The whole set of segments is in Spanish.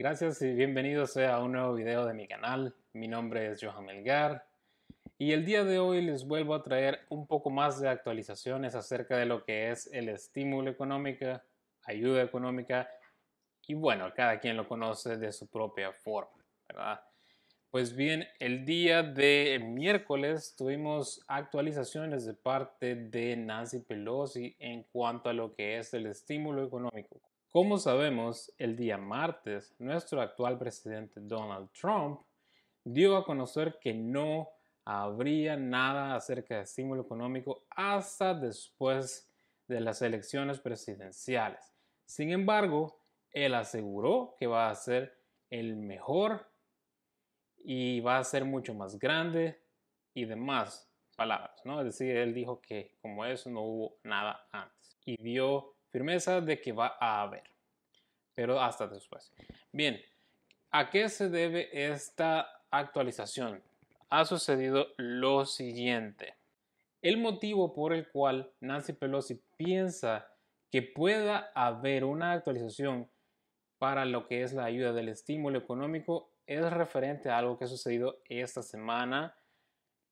Gracias y bienvenidos a un nuevo video de mi canal. Mi nombre es Johan Melgar y el día de hoy les vuelvo a traer un poco más de actualizaciones acerca de lo que es el estímulo económico, ayuda económica y bueno, cada quien lo conoce de su propia forma, ¿verdad? Pues bien, el día de miércoles tuvimos actualizaciones de parte de Nancy Pelosi en cuanto a lo que es el estímulo económico. Como sabemos, el día martes, nuestro actual presidente Donald Trump dio a conocer que no habría nada acerca de estímulo económico hasta después de las elecciones presidenciales. Sin embargo, él aseguró que va a ser el mejor y va a ser mucho más grande y demás palabras, ¿no? Es decir, él dijo que como eso no hubo nada antes y dio firmeza de que va a haber. Pero hasta después. Bien, ¿a qué se debe esta actualización? Ha sucedido lo siguiente. El motivo por el cual Nancy Pelosi piensa que pueda haber una actualización para lo que es la ayuda del estímulo económico es referente a algo que ha sucedido esta semana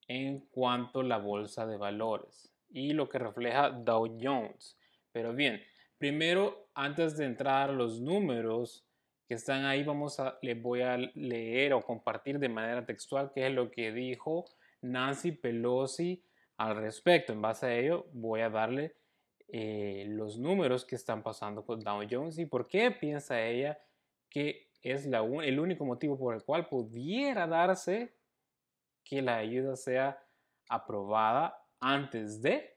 en cuanto a la bolsa de valores y lo que refleja Dow Jones. Pero bien, primero, antes de entrar a los números que están ahí, vamos a, les voy a leer o compartir de manera textual qué es lo que dijo Nancy Pelosi al respecto. En base a ello, voy a darle eh, los números que están pasando con Dow Jones y por qué piensa ella que es la el único motivo por el cual pudiera darse que la ayuda sea aprobada antes de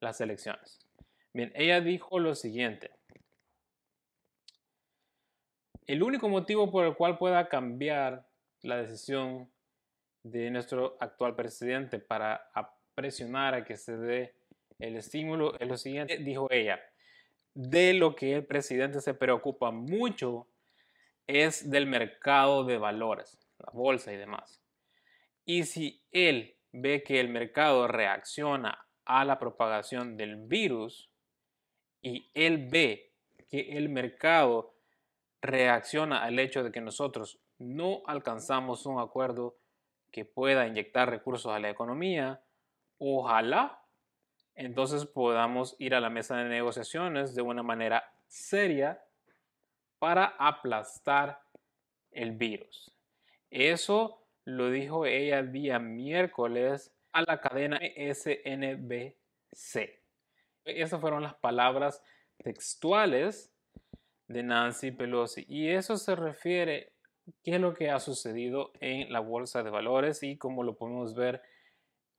las elecciones. Bien, ella dijo lo siguiente. El único motivo por el cual pueda cambiar la decisión de nuestro actual presidente para presionar a que se dé el estímulo es lo siguiente, dijo ella. De lo que el presidente se preocupa mucho es del mercado de valores, la bolsa y demás. Y si él ve que el mercado reacciona a la propagación del virus, y él ve que el mercado reacciona al hecho de que nosotros no alcanzamos un acuerdo que pueda inyectar recursos a la economía, ojalá entonces podamos ir a la mesa de negociaciones de una manera seria para aplastar el virus. Eso lo dijo ella día miércoles a la cadena e SNBC. E, esas fueron las palabras textuales de Nancy Pelosi. Y eso se refiere a lo que ha sucedido en la bolsa de valores y como lo podemos ver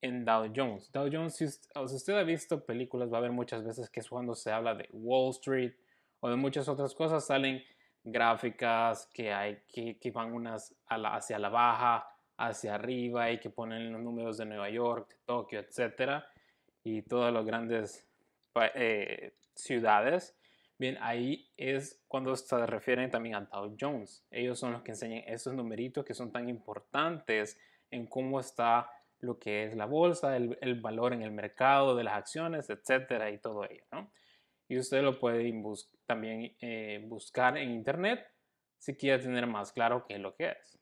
en Dow Jones. Dow Jones, si usted ha visto películas, va a ver muchas veces que es cuando se habla de Wall Street o de muchas otras cosas, salen gráficas que, van unas hacia la baja, hacia arriba y que ponen los números de Nueva York, de Tokio, etc. Y todos los grandes eh, ciudades, bien, ahí es cuando se refieren también a Dow Jones. Ellos son los que enseñan esos numeritos que son tan importantes en cómo está lo que es la bolsa, el, valor en el mercado de las acciones, etcétera, y todo ello, ¿no? Y usted lo puede también eh, buscar en internet si quiere tener más claro qué es lo que es.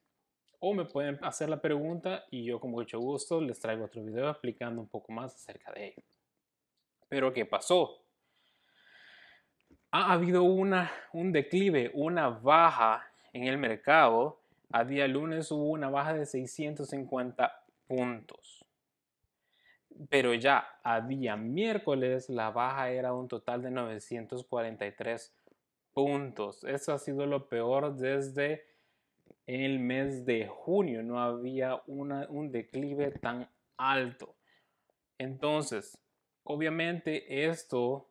O me pueden hacer la pregunta y yo con mucho gusto les traigo otro video explicando un poco más acerca de ello. Pero ¿qué pasó? Ha habido una, un declive, una baja en el mercado. A día lunes hubo una baja de 650 puntos. Pero ya a día miércoles la baja era un total de 943 puntos. Eso ha sido lo peor desde el mes de junio. No había un declive tan alto. Entonces, Obviamente esto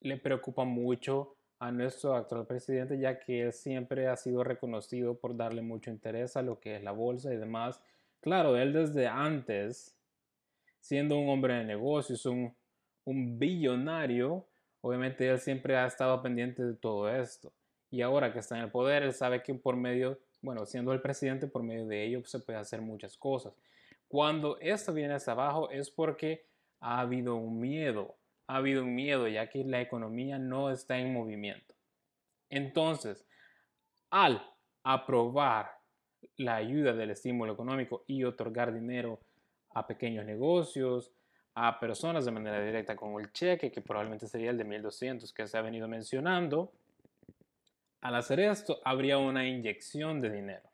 le preocupa mucho a nuestro actual presidente, ya que él siempre ha sido reconocido por darle mucho interés a lo que es la bolsa y demás. Claro, él desde antes, siendo un hombre de negocios, un, billonario, obviamente él siempre ha estado pendiente de todo esto. Y ahora que está en el poder, él sabe que por medio, bueno, siendo el presidente, por medio de ello pues, se puede hacer muchas cosas. Cuando esto viene hasta abajo es porque ha habido un miedo, ha habido un miedo ya que la economía no está en movimiento. Entonces, al aprobar la ayuda del estímulo económico y otorgar dinero a pequeños negocios, a personas de manera directa con el cheque, que probablemente sería el de 1200 que se ha venido mencionando, al hacer esto habría una inyección de dinero.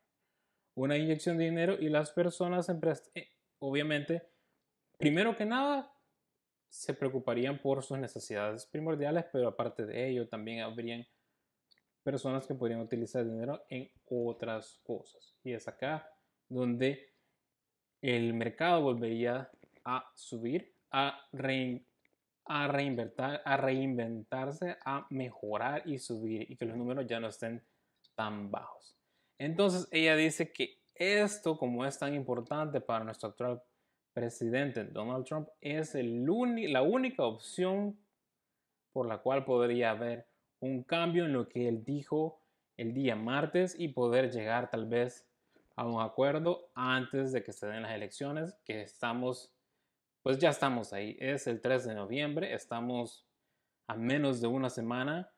Una inyección de dinero y las personas, eh, obviamente, primero que nada, se preocuparían por sus necesidades primordiales, pero aparte de ello también habrían personas que podrían utilizar el dinero en otras cosas. Y es acá donde el mercado volvería a subir, a, rein, a reinventarse, a mejorar y subir y que los números ya no estén tan bajos. Entonces ella dice que esto, como es tan importante para nuestro actual presidente Donald Trump es la única opción por la cual podría haber un cambio en lo que él dijo el día martes y poder llegar tal vez a un acuerdo antes de que se den las elecciones, que estamos, pues ya estamos ahí, es el 3 de noviembre, estamos a menos de una semana,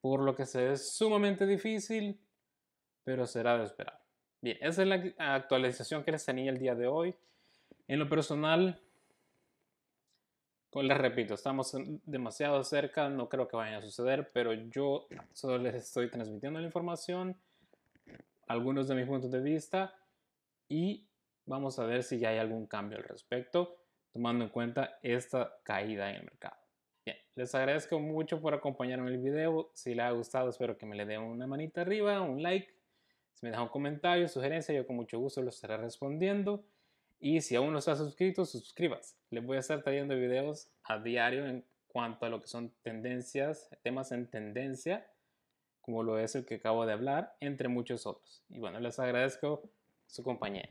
por lo que se es sumamente difícil, pero será de esperar. Bien, esa es la actualización que les tenía el día de hoy. En lo personal, les repito, estamos demasiado cerca, no creo que vaya a suceder, pero yo solo les estoy transmitiendo la información, algunos de mis puntos de vista y vamos a ver si ya hay algún cambio al respecto, tomando en cuenta esta caída en el mercado. Bien, les agradezco mucho por acompañarme en el video. Si les ha gustado, espero que me le den una manita arriba, un like. Si me dejan un comentario, sugerencia, yo con mucho gusto los estaré respondiendo. Y si aún no estás suscrito, suscribas Les voy a estar trayendo videos a diario en cuanto a lo que son tendencias, temas en tendencia, como lo es el que acabo de hablar, entre muchos otros. Y bueno, les agradezco su compañía.